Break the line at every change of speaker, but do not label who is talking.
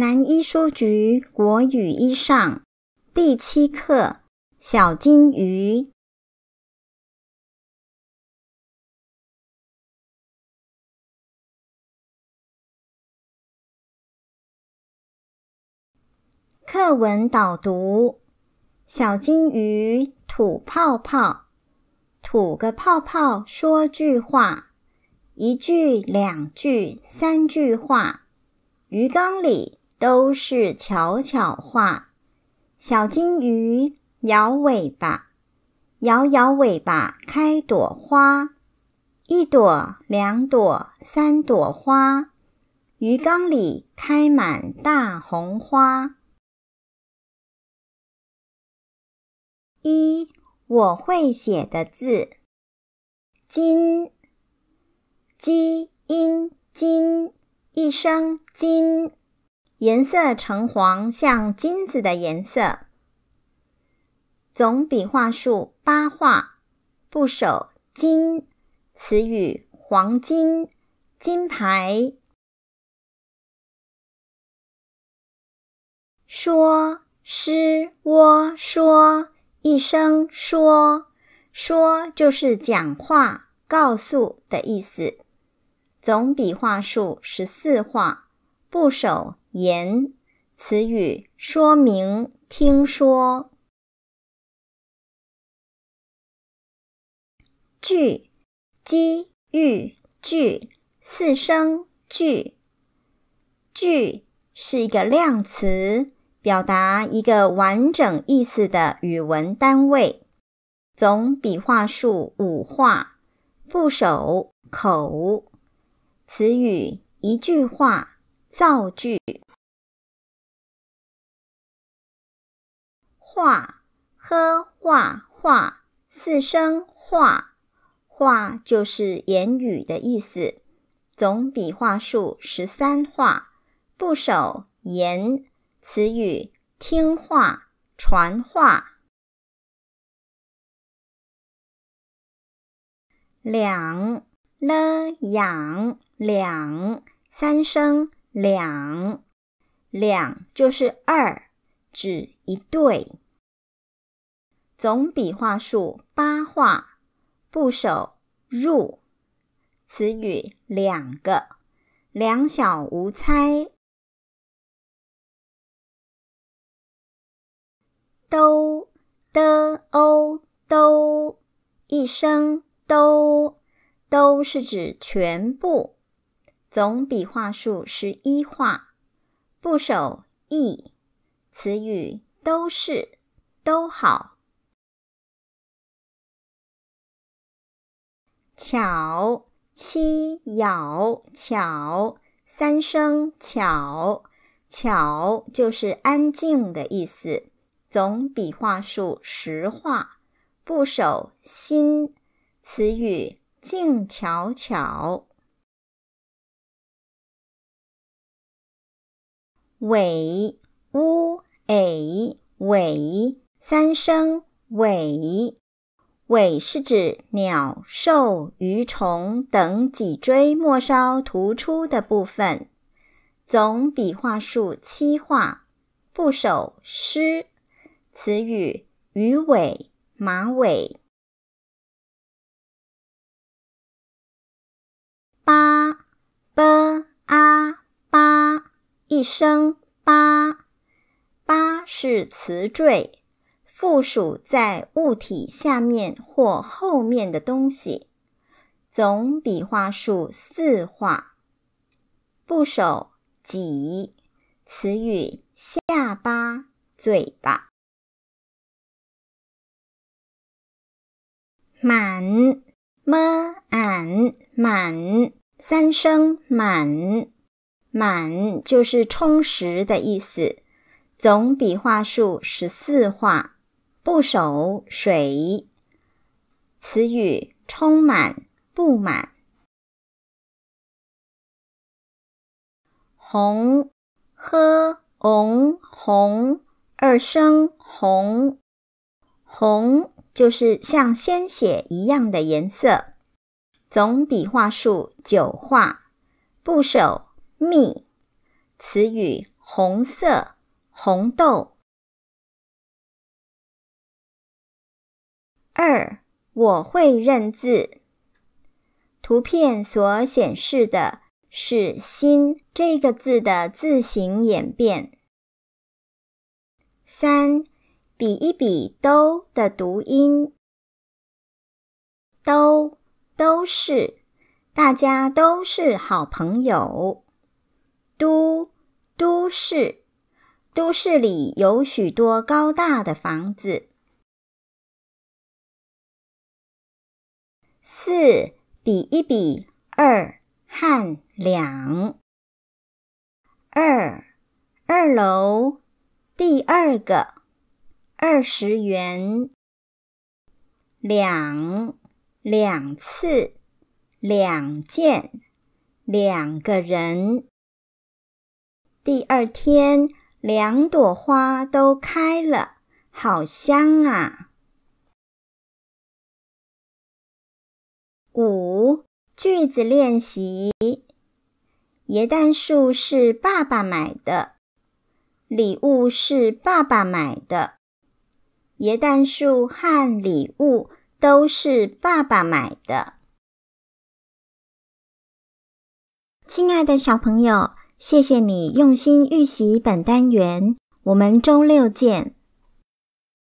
南医书局国语一上第七课《小金鱼》课文导
读：小金鱼吐泡泡，吐个泡泡说句话，一句、两句、三句话，鱼缸里。都是巧巧话。小金鱼摇尾巴，摇摇尾巴开朵花，一朵两朵三朵花，鱼缸里开满大红花。
一我会写的字，
金 j 音，n 金，一声金。颜色橙黄，像金子的颜色。总笔画数八画，部首金，词语黄金、金牌。
说
s h 说一声说，说就是讲话、告诉的意思。总笔画数十四画。部首言，词语说明，
听说。
句，机遇句，四声句。句是一个量词，表达一个完整意思的语文单位。总笔画数五画，部首口，词语一
句话。造句：
话，喝，画、画四声，画，画就是言语的意思。总笔画数十三画，部首言，词语听话、
传话。
两了养两，三声。两两就是二，指一对。总笔画数八画，部首入，词语两个，两
小无猜。
都的欧都一声都都是指全部。总笔画数十一画，部首“义”，词语
都是都好。
巧七咬巧三声巧，巧就是安静的意思。总笔画数十画，部首“心”，词语静悄悄。
尾乌诶
尾三声尾尾是指鸟兽鱼虫等脊椎末梢突出的部分。总笔画数七画，部首“诗，词语：鱼尾、马尾。
八 b a。
一声八，八是词缀，附属在物体下面或后面的东西。总笔画数四画，部首几？词语：下巴、嘴
巴。满
m a n 满三声，满。满就是充实的意思，总笔画数十四画，部首水，词语
充满、不满。
红 h 红 n g 红二声，红红就是像鲜血一样的颜色，总笔画数九画，部首。蜜词语，红色，红豆。
二，我会认
字。图片所显示的是“心”这个字的字形演变。三，比一比“都”的读音。都都是，大家都是好朋友。都都市，都市里有许多
高大的房子。
四比一比二，汉两二二楼第二个二十元两两次两件两个人。第二天，两朵花都开
了，好香啊！
五句子练习：椰蛋树是爸爸买的，礼物是爸爸买的，椰蛋树和礼物都是爸爸
买的。亲爱的小朋友。谢谢你用心预习本单元，我们周六见。